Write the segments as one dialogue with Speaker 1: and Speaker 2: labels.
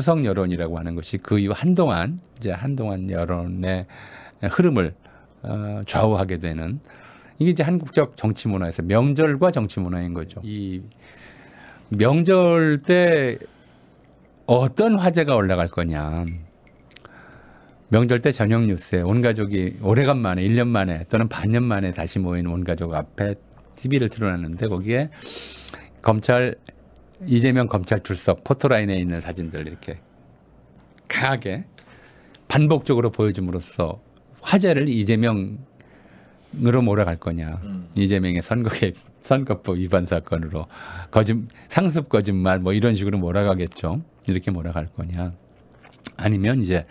Speaker 1: 수성 여론이라고 하는 것이 그 이후 한동안 이제 한동안 여론의 흐름을 어, 좌우하게 되는 이게 이제 한국적 정치 문화에서 명절과 정치 문화인 거죠. 이 명절 때 어떤 화제가 올라갈 거냐. 명절 때 저녁 뉴스에 온 가족이 오래간만에 1년 만에 또는 반년 만에 다시 모인 온 가족 앞에 TV를 틀어놨는데 거기에 검찰 음. 이재명 검찰 출석 포토라인에 있는 사진들 이렇게 강하게 반복적으로 보여줌으로써 화제를 이재명으로 몰아갈 거냐 음. 이재명의 선거 개입, 선거법 위반 사건으로 거짓 상습 거짓말 뭐 이런 식으로 몰아가겠죠 이렇게 몰아갈 거냐 아니면 이제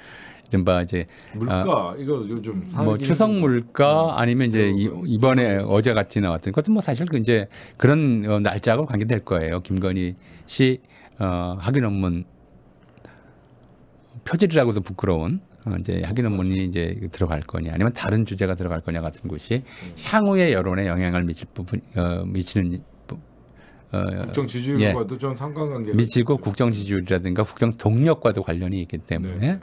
Speaker 1: 이른바 이제 물가 아, 이거 요즘 음. 뭐, 뭐 추석 물가 음. 아니면 이제 그, 이번에 그, 어제 같이 나왔던 것도 뭐 사실 그 이제 그런 어, 날짜하고 관계될 거예요. 김건희 씨 어, 학위 논문 표절이라고 해서 부끄러운 어, 이제 학위 논문이 이제 들어갈 거냐 아니면 다른 주제가 들어갈 거냐 같은 것이 향후의 여론에 영향을 미칠 부분 어, 미치는 어, 국정 지지율과도 예, 좀 상관관계 미치고 있죠 국정 지지율이라든가 국정 동력과도 관련이 있기 때문에 네.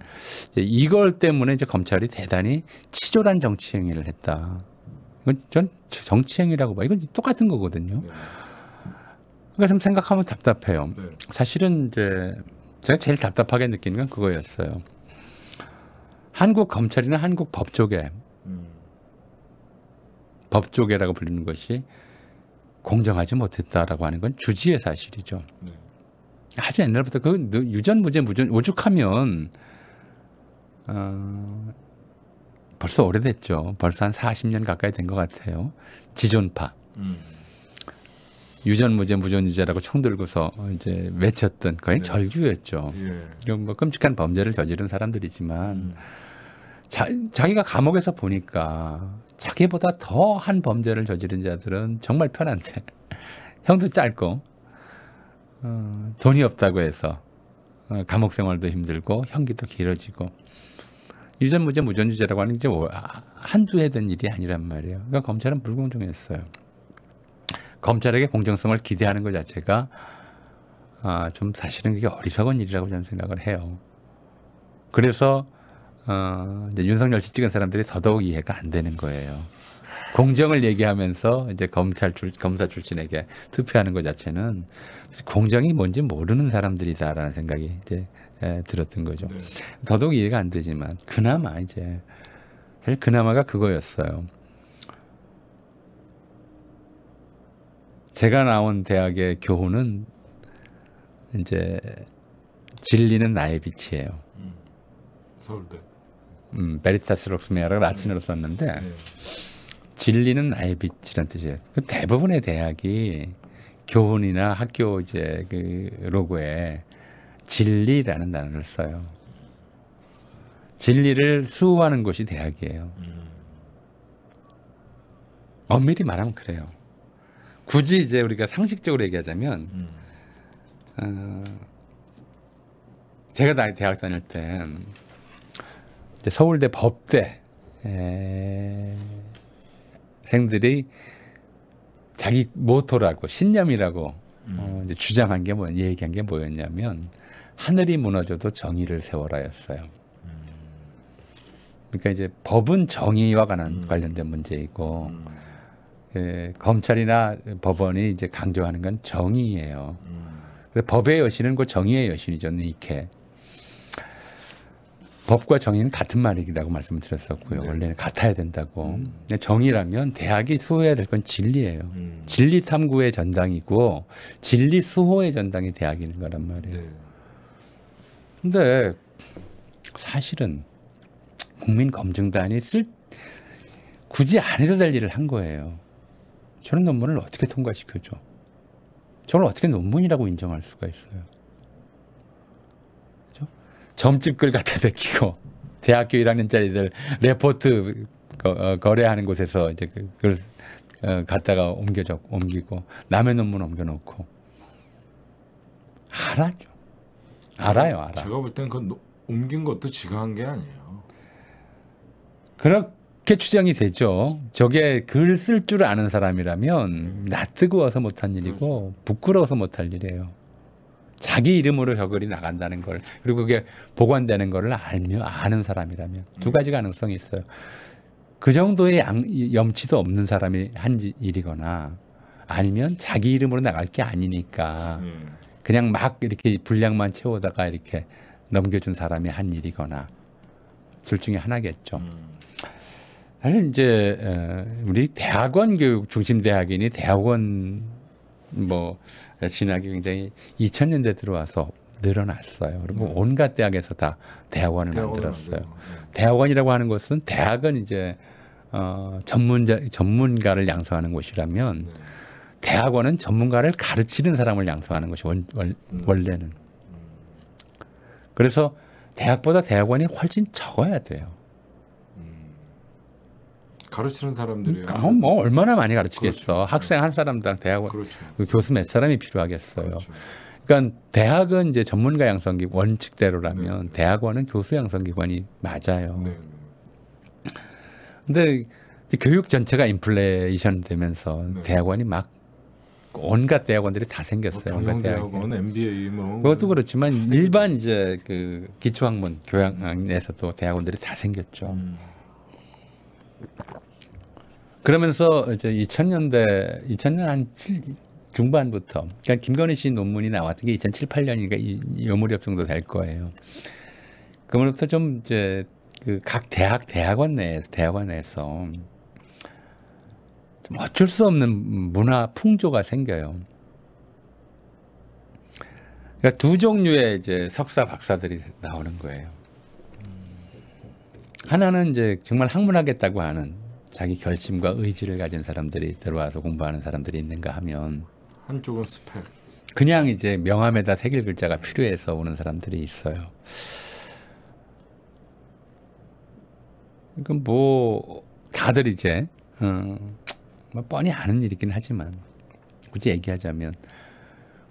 Speaker 1: 이걸 때문에 이제 검찰이 대단히 치졸한 정치 행위를 했다. 이건 전 정치 행위라고 봐. 이건 똑같은 거거든요. 네. 그러니까 좀 생각하면 답답해요. 네. 사실은 이제 제가 제일 답답하게 느끼는 건 그거였어요. 한국 검찰이나 한국 법조계, 음. 법조계라고 불리는 것이 공정하지 못했다라고 하는 건 주지의 사실이죠. 네. 아주 옛날부터 그 유전 무죄 무전 오죽하면 어, 벌써 오래됐죠. 벌써 한 40년 가까이 된 것 같아요. 지존파. 음. 유전 무죄 무전 유죄라고 총 들고서 이제 외쳤던 거의 네. 절규였죠. 예. 뭐 끔찍한 범죄를 저지른 사람들이지만 음. 자, 자기가 감옥에서 보니까 자기보다 더 한 범죄를 저지른 자들은 정말 편한데 형도 짧고 어, 돈이 없다고 해서 어, 감옥 생활도 힘들고 형기도 길어지고 유전무죄 무전주죄라고 하는 게 뭐, 아, 한두 해 된 일이 아니란 말이에요. 그러니까 검찰은 불공정했어요. 검찰에게 공정성을 기대하는 것 자체가 아, 좀 사실은 그게 어리석은 일이라고 저는 생각을 해요. 그래서 어, 이제 윤석열 씨 찍은 사람들이 더더욱 이해가 안 되는 거예요. 공정을 얘기하면서 이제 검찰 출, 검사 출신에게 투표하는 것 자체는 공정이 뭔지 모르는 사람들이다라는 생각이 이제 에, 들었던 거죠. 네. 더더욱 이해가 안 되지만 그나마 이제 사실 그나마가 그거였어요. 제가 나온 대학의 교훈은 이제 진리는 나의 빛이에요. 음, 서울대. 음, 베리타스 록스메아를 라틴어로 썼는데 네. 진리는 나의 빛이란 뜻이에요. 그 대부분의 대학이 교훈이나 학교 이제 그 로고에 진리라는 단어를 써요. 진리를 수호하는 곳이 대학이에요. 음. 엄밀히 말하면 그래요. 굳이 이제 우리가 상식적으로 얘기하자면 음. 어, 제가 대학 다닐 때 서울대 법대 에... 생들이 자기 모토라고 신념이라고 어, 음. 어, 주장한 게 뭐, 얘기한 게 뭐였냐면 하늘이 무너져도 정의를 세워라였어요. 음. 그러니까 이제 법은 정의와 관한 음. 관련된 문제이고 음. 에, 검찰이나 법원이 이제 강조하는 건 정의예요. 음. 법의 여신은 그 정의의 여신이죠, 니케. 법과 정의는 같은 말이라고 말씀을 드렸었고요. 네. 원래는 같아야 된다고. 음. 정의라면 대학이 수호해야 될 건 진리예요. 음. 진리 탐구의 전당이고 진리 수호의 전당이 대학인 거란 말이에요. 네. 근데 사실은 국민 검증단이 쓸 굳이 안 해도 될 일을 한 거예요. 저런 논문을 어떻게 통과시켜줘? 저걸 어떻게 논문이라고 인정할 수가 있어요? 점집글 갖다 베끼고 대학교 1학년짜리들 레포트 거, 어, 래하는 곳에서 이제 그, 그걸 어, 갖다가 옮겨져 옮기고 남의 논문 옮겨놓고 알아죠. 알아요, 알아. 제가 볼땐그 옮긴 것도 지가 한게 아니에요. 그렇게 추정이 되죠. 저게 글 쓸 줄 아는 사람이라면 음. 뜨거워서 못한 일이고 그렇죠. 부끄러워서 못할 일이에요. 자기 이름으로 벽걸이 나간다는 걸 그리고 그게 보관되는 걸 알며 아는 사람이라면 두 가지 가능성이 있어요. 그 정도의 양, 염치도 없는 사람이 한 일이거나 아니면 자기 이름으로 나갈 게 아니니까 음. 그냥 막 이렇게 분량만 채우다가 이렇게 넘겨준 사람이 한 일이거나 둘 중에 하나겠죠. 음. 사실 이제 어, 우리 대학원 교육 중심 대학이니 대학원 뭐 진학이 굉장히 2000년대 들어와서 늘어났어요. 그리고 음. 온갖 대학에서 다 대학원을 만들었어요. 음. 대학원이라고 하는 것은 대학은 이제 어, 전문자 전문가를 양성하는 곳이라면 네. 대학원은 전문가를 가르치는 사람을 양성하는 것이 원, 원, 음. 원래는. 음. 그래서 대학보다 대학원이 훨씬 적어야 돼요. 가르치는 사람들이요. 그러니까 뭐, 뭐 얼마나 많이 가르치겠어. 그렇죠. 네. 학생 한 사람당 대학원 그렇죠. 그 교수 몇 사람이 필요하겠어요. 그렇죠. 그러니까 대학은 이제 전문가 양성기 원칙대로라면 네. 대학원은 교수 양성기관이 맞아요. 네. 근데 교육 전체가 인플레이션 되면서 네. 대학원이 막 온갖 대학원들이 다 뭐 생겼어요. 뭐 온갖 대학원, MBA 뭐 그것도 그렇지만 일반 이제 그 기초학문 교양에서도 대학원들이 다 생겼죠. 음. 그러면서 이제 2000년대, 2000년 한 7, 중반부터, 그러니까 김건희 씨 논문이 나왔던 게 2007, 8년이니까 이, 요 무렵 정도 될 거예요. 그로부터 좀 이제 그각 대학, 대학원 내에서, 대학원에서 좀 어쩔 수 없는 문화 풍조가 생겨요. 그러니까 두 종류의 이제 석사 박사들이 나오는 거예요. 하나는 이제 정말 학문하겠다고 하는 자기 결심과 의지를 가진 사람들이 들어와서 공부하는 사람들이 있는가 하면 한쪽은 스펙 그냥 이제 명함에다 새길 글자가 필요해서 오는 사람들이 있어요. 그러뭐 그러니까 다들 이제 음, 뭐 뻔히 아는 일이긴 하지만 굳이 얘기하자면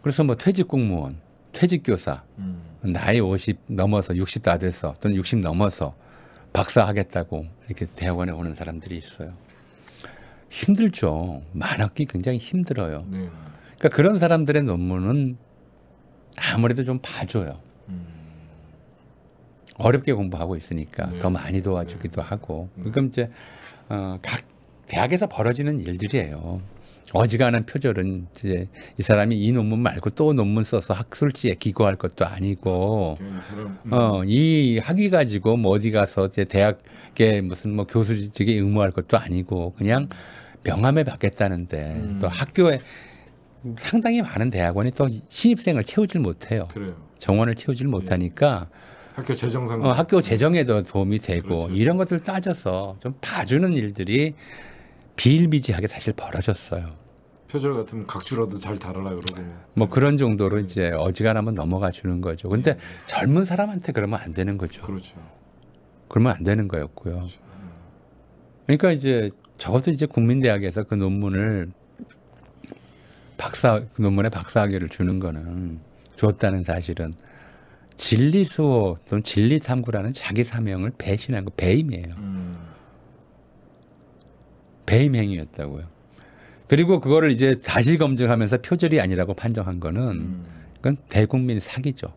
Speaker 1: 그래서 뭐 퇴직 공무원, 퇴직 교사 음. 나이 50 넘어서 60다 돼서 또는 60 넘어서 박사하겠다고 이렇게 대학원에 오는 사람들이 있어요. 힘들죠. 만학기 굉장히 힘들어요. 네. 그러니까 그런 사람들의 논문은 아무래도 좀 봐줘요. 음. 어렵게 공부하고 있으니까 네. 더 많이 도와주기도 네. 하고. 네. 그럼 그러니까 이제 어, 각 대학에서 벌어지는 일들이에요. 어지간한 표절은 이제 이 사람이 이 논문 말고 또 논문 써서 학술지에 기고할 것도 아니고 음. 어이 학위 가지고 뭐 어디 가서 이제 대학에 무슨 뭐 교수직에 의무할 것도 아니고 그냥 명함에 받겠다는데 음. 또 학교에 상당히 많은 대학원이 또 신입생을 채우질 못해요. 그래요. 정원을 채우질 예. 못하니까 예. 학교 재정 상 어, 학교 재정에도 도움이 되고 그렇지. 그렇죠. 이런 것들 따져서 좀 봐주는 일들이 비일비재하게 사실 벌어졌어요. 표절 같으면 각주라도 잘 달아라 그러고 뭐 그런 정도로 이제 어지간하면 넘어가 주는 거죠. 근데 네. 젊은 사람한테 그러면 안 되는 거죠. 그렇죠. 그러면 안 되는 거였고요. 그 그러니까 이제 적어도 이제 국민대학에서 그 논문을 박사 그 논문에 박사학위를 주는 거는 줬다는 사실은 진리 수호 또는 진리 탐구라는 자기 사명을 배신한 거 배임이에요. 음. 배임 행위였다고요. 그리고 그거를 이제 다시 검증하면서 표절이 아니라고 판정한 거는 음. 그건 대국민 사기죠.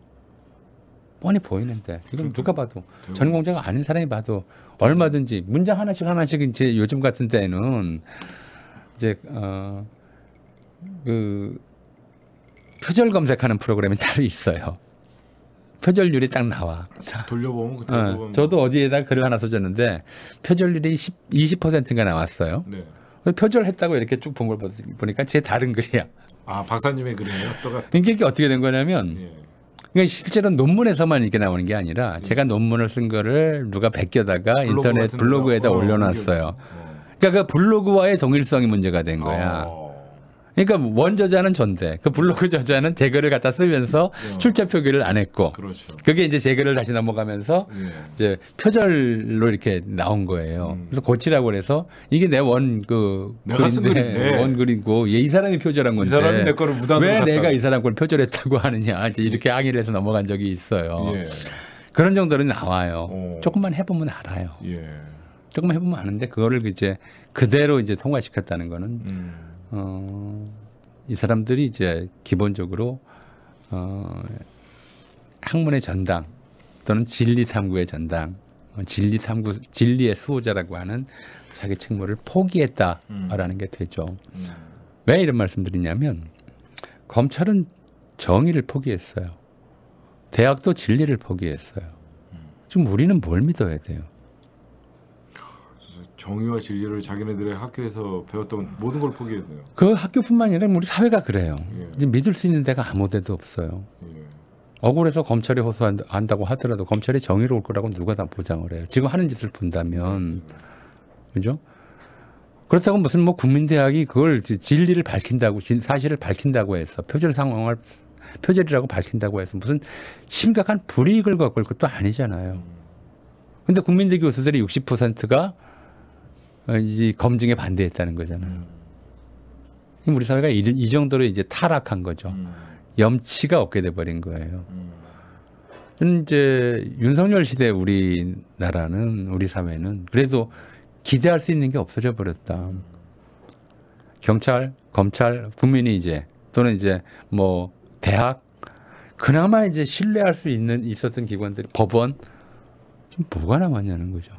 Speaker 1: 뻔히 보이는데 이건 누가 봐도 전공자가 아닌 사람이 봐도 얼마든지 문장 하나씩 하나씩 이제 요즘 같은 때는 이제 어그 표절 검색하는 프로그램이 따로 있어요. 표절률이 딱 나와. 돌려보면 그때 어, 저도 어디에다 글을 하나 써줬는데 표절률이 10, 20%가 나왔어요. 네. 표절했다고 이렇게 쭉 본 걸 보니까 제 다른 글이야. 아 박사님의 글이에요. 똑같 이게 어떻게 된 거냐면 예. 그러니까 실제로 논문에서만 이렇게 나오는 게 아니라 예. 제가 논문을 쓴 거를 누가 베껴다가 인터넷 블로그에다 올려놨어요. 어. 그러니까 그 블로그와의 동일성이 문제가 된 거야. 어. 그러니까 원 저자는 전대그 블로그 저자는 제 글을 갖다 쓰면서 예. 출처 표기를 안 했고 그렇죠. 그게 이제 제 글을 다시 넘어가면서 네. 이제 표절로 이렇게 나온 거예요. 음. 그래서 고치라고 그래서 이게 내 원그 글인데 원그리고얘 이 사람이 표절한 건데 이 사람이 내 거를 무단으로 왜갔다 내가 이 사람 걸 표절했다고 하느냐 이제 이렇게 음. 항의를 해서 넘어간 적이 있어요. 예. 그런 정도는 나와요. 오. 어. 조금만 해보면 알아요. 예. 조금 만 해보면 아는데 그거를 이제 그대로 이제 통과시켰다는 거는. 음. 어, 이 사람들이 이제 기본적으로 어, 학문의 전당 또는 진리 탐구의 전당, 어, 진리 탐구 진리의 수호자라고 하는 자기 책무를 포기했다라는 음. 게 되죠. 음. 왜 이런 말씀드리냐면 검찰은 정의를 포기했어요. 대학도 진리를 포기했어요. 음. 지금 우리는 뭘 믿어야 돼요? 정의와 진리를 자기네들의 학교에서 배웠던 모든 걸 포기했네요. 그 학교뿐만 아니라 우리 사회가 그래요. 예. 이제 믿을 수 있는 데가 아무 데도 없어요. 예. 억울해서 검찰에 호소한다고 하더라도 검찰이 정의로울 거라고 누가 다 보장을 해요. 지금 하는 짓을 본다면 예. 그죠? 그렇다고 무슨 뭐 국민대학이 그걸 진리를 밝힌다고 진 사실을 밝힌다고 해서 표절 상황을 표절이라고 밝힌다고 해서 무슨 심각한 불이익을 겪을 것도 아니잖아요. 음. 근데 국민대 교수들이 60%가 어, 이제 검증에 반대했다는 거잖아요. 음. 우리 사회가 이, 이, 정도로 이제 타락한 거죠. 음. 염치가 없게 돼 버린 거예요. 음. 이제 윤석열 시대 우리나라는 우리 사회는 그래도 기대할 수 있는 게 없어져 버렸다. 경찰, 검찰, 국민이 이제 또는 이제 뭐 대학 그나마 이제 신뢰할 수 있는 있었던 기관들이 법원 좀 뭐가 남았냐는 거죠.